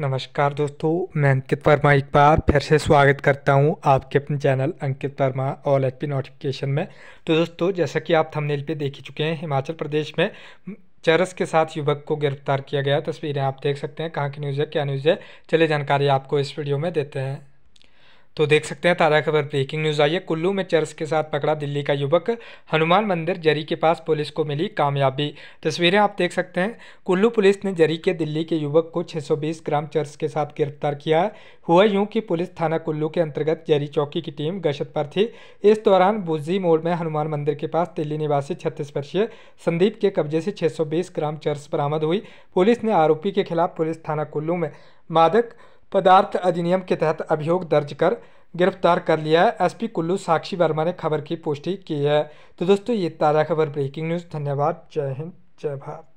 नमस्कार दोस्तों मैं अंकित वर्मा एक बार फिर से स्वागत करता हूं आपके अपने channel Ankit Verma all H P notification में तो दोस्तों जैसा कि आप थंबनेल पे देख ही चुके हैं हिमाचल प्रदेश में चरस के साथ युवक को गिरफ्तार किया गया तस्वीरें आप देख सकते हैं कहाँ की न्यूज़ है क्या न्यूज़ है चलिए जानकारी आपको इस वीडियो में देते हैं तो देख सकते हैं ताज़ा खबर ब्रेकिंग न्यूज़ आई है कुल्लू में चर्च के साथ पकड़ा दिल्ली का युवक हनुमान मंदिर जरी के पास पुलिस को मिली कामयाबी तस्वीरें आप देख सकते हैं कुल्लू पुलिस ने जरी के दिल्ली के युवक को 620 ग्राम चर्च के साथ गिरफ्तार किया हुआ यूं कि पुलिस थाना कुल्लू के अंतर्गत जरी चौकी की टीम गश्त पर थी इस दौरान बुज्जी मोड़ में हनुमान मंदिर के पास दिल्ली निवासी छत्तीस वर्षीय संदीप के कब्जे से छः ग्राम चर्च बरामद हुई पुलिस ने आरोपी के खिलाफ पुलिस थाना कुल्लू में मादक पदार्थ अधिनियम के तहत अभियोग दर्ज कर गिरफ्तार कर लिया है एसपी कुल्लू साक्षी वर्मा ने खबर की पुष्टि की है तो दोस्तों ये ताज़ा खबर ब्रेकिंग न्यूज़ धन्यवाद जय हिंद जय भारत